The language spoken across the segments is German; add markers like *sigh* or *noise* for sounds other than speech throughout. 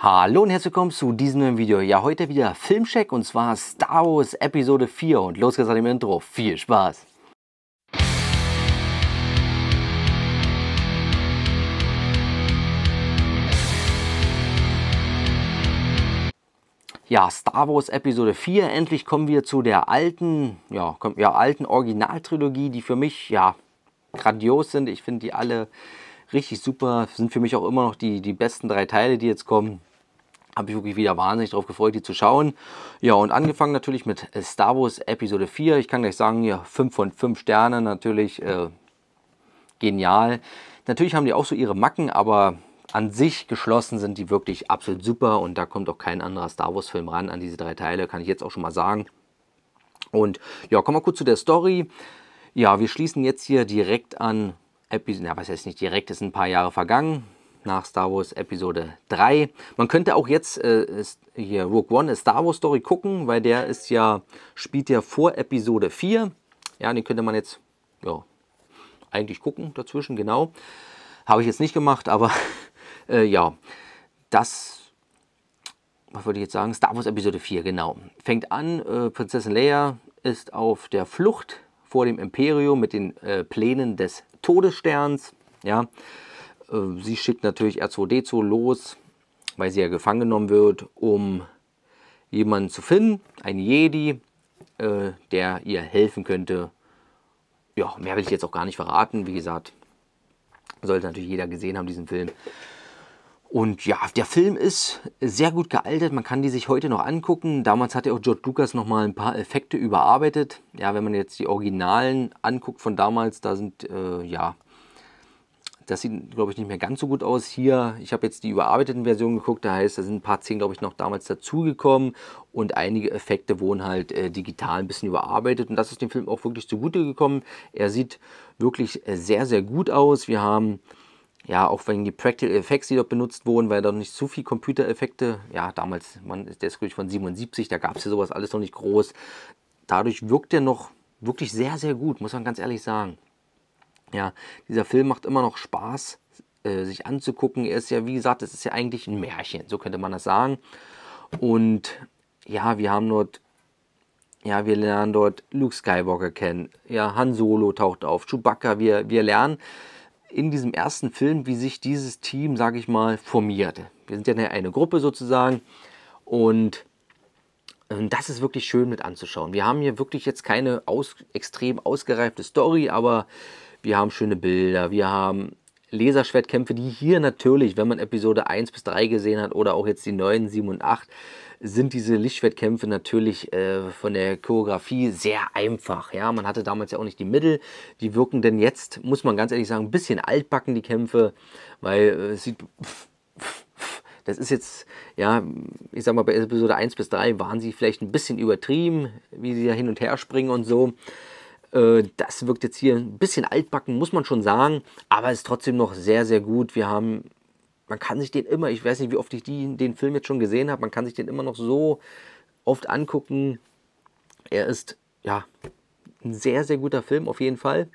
Hallo und herzlich willkommen zu diesem neuen Video. Ja, heute wieder Filmcheck und zwar Star Wars Episode 4 und los geht's an dem Intro. Viel Spaß! ja, Star Wars Episode 4. Endlich kommen wir zu der alten, ja, ja alten Originaltrilogie, die für mich, ja, grandios sind. Ich finde die alle richtig super. Sind für mich auch immer noch die, die besten drei Teile, die jetzt kommen habe ich wirklich wieder wahnsinnig darauf gefreut, die zu schauen. Ja, und angefangen natürlich mit äh, Star Wars Episode 4. Ich kann gleich sagen, hier 5 von 5 Sternen, natürlich äh, genial. Natürlich haben die auch so ihre Macken, aber an sich geschlossen sind die wirklich absolut super und da kommt auch kein anderer Star Wars Film ran an diese drei Teile, kann ich jetzt auch schon mal sagen. Und ja, kommen wir kurz zu der Story. Ja, wir schließen jetzt hier direkt an Episode, na, was heißt nicht direkt, ist ein paar Jahre vergangen nach Star Wars Episode 3. Man könnte auch jetzt äh, hier Rogue One, Star Wars Story gucken, weil der ist ja, spielt ja vor Episode 4. Ja, den könnte man jetzt, ja, eigentlich gucken dazwischen, genau. Habe ich jetzt nicht gemacht, aber *laughs* äh, ja, das was würde ich jetzt sagen? Star Wars Episode 4, genau. Fängt an, äh, Prinzessin Leia ist auf der Flucht vor dem Imperium mit den äh, Plänen des Todessterns. Ja, ähm, sie schickt natürlich R2D2 los, weil sie ja gefangen genommen wird, um jemanden zu finden, einen Jedi, äh, der ihr helfen könnte. Ja, mehr will ich jetzt auch gar nicht verraten. Wie gesagt, sollte natürlich jeder gesehen haben, diesen Film. Und ja, der Film ist sehr gut gealtert. Man kann die sich heute noch angucken. Damals hat ja auch George Lucas nochmal ein paar Effekte überarbeitet. Ja, wenn man jetzt die Originalen anguckt von damals, da sind äh, ja das sieht, glaube ich, nicht mehr ganz so gut aus. Hier, ich habe jetzt die überarbeiteten Versionen geguckt, da heißt, da sind ein paar Szenen, glaube ich, noch damals dazugekommen und einige Effekte wurden halt äh, digital ein bisschen überarbeitet und das ist dem Film auch wirklich zugute gekommen. Er sieht wirklich äh, sehr, sehr gut aus. Wir haben ja, auch wegen die Practical Effects, die dort benutzt wurden, weil da noch nicht so viele Computereffekte, ja, damals, man, der ist glaube ich von 77, da gab es ja sowas alles noch nicht groß. Dadurch wirkt er noch wirklich sehr, sehr gut, muss man ganz ehrlich sagen ja, dieser Film macht immer noch Spaß, äh, sich anzugucken. Er ist ja, wie gesagt, es ist ja eigentlich ein Märchen, so könnte man das sagen. Und ja, wir haben dort, ja, wir lernen dort Luke Skywalker kennen. Ja, Han Solo taucht auf, Chewbacca. Wir, wir lernen in diesem ersten Film, wie sich dieses Team, sage ich mal, formiert. Wir sind ja eine Gruppe sozusagen und das ist wirklich schön mit anzuschauen. Wir haben hier wirklich jetzt keine aus, extrem ausgereifte Story, aber wir haben schöne Bilder, wir haben Laserschwertkämpfe, die hier natürlich, wenn man Episode 1 bis 3 gesehen hat oder auch jetzt die 9, 7 und 8, sind diese Lichtschwertkämpfe natürlich äh, von der Choreografie sehr einfach. Ja, man hatte damals ja auch nicht die Mittel, die wirken denn jetzt, muss man ganz ehrlich sagen, ein bisschen altbacken, die Kämpfe, weil äh, es sieht. *laughs* das ist jetzt, ja, ich sag mal, bei Episode 1 bis 3 waren sie vielleicht ein bisschen übertrieben, wie sie da hin und her springen und so. Äh, das wirkt jetzt hier ein bisschen altbacken, muss man schon sagen, aber ist trotzdem noch sehr, sehr gut. Wir haben, man kann sich den immer, ich weiß nicht, wie oft ich die, den Film jetzt schon gesehen habe, man kann sich den immer noch so oft angucken. Er ist, ja, ein sehr, sehr guter Film auf jeden Fall.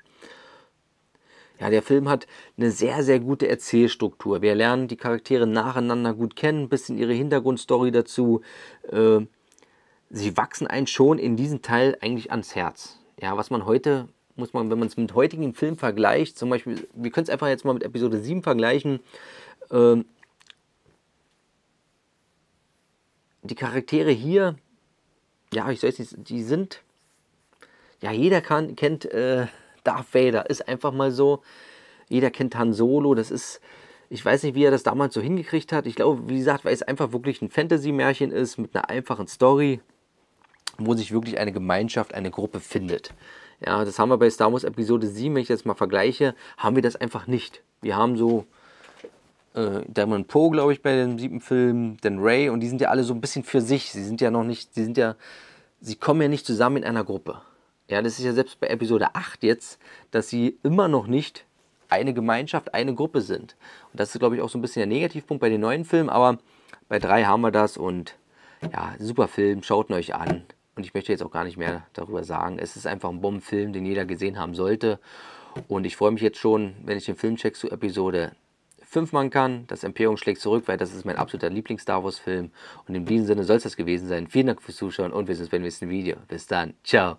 Ja, der Film hat eine sehr, sehr gute Erzählstruktur. Wir lernen die Charaktere nacheinander gut kennen, ein bisschen ihre Hintergrundstory dazu. Äh, sie wachsen einen schon in diesem Teil eigentlich ans Herz ja, was man heute, muss man, wenn man es mit heutigen Filmen vergleicht, zum Beispiel, wir können es einfach jetzt mal mit Episode 7 vergleichen. Ähm, die Charaktere hier, ja, ich soll es nicht, die sind, ja, jeder kann, kennt äh, Darth Vader, ist einfach mal so. Jeder kennt Han Solo, das ist, ich weiß nicht, wie er das damals so hingekriegt hat. Ich glaube, wie gesagt, weil es einfach wirklich ein Fantasy-Märchen ist mit einer einfachen Story wo sich wirklich eine Gemeinschaft, eine Gruppe findet. Ja, das haben wir bei Star Wars Episode 7, wenn ich das mal vergleiche, haben wir das einfach nicht. Wir haben so äh, Diamond Poe, glaube ich, bei dem siebten Film, dann Ray und die sind ja alle so ein bisschen für sich. Sie sind ja noch nicht, sie sind ja, sie kommen ja nicht zusammen in einer Gruppe. Ja, das ist ja selbst bei Episode 8 jetzt, dass sie immer noch nicht eine Gemeinschaft, eine Gruppe sind. Und das ist, glaube ich, auch so ein bisschen der Negativpunkt bei den neuen Filmen, aber bei drei haben wir das und ja, super Film, schaut ihn euch an und ich möchte jetzt auch gar nicht mehr darüber sagen. Es ist einfach ein Bombenfilm, den jeder gesehen haben sollte. Und ich freue mich jetzt schon, wenn ich den Filmcheck zu Episode 5 machen kann. Das Empörung schlägt zurück, weil das ist mein absoluter Lieblings-Star Wars-Film. Und in diesem Sinne soll es das gewesen sein. Vielen Dank fürs Zuschauen und wir sehen uns beim nächsten Video. Bis dann. Ciao.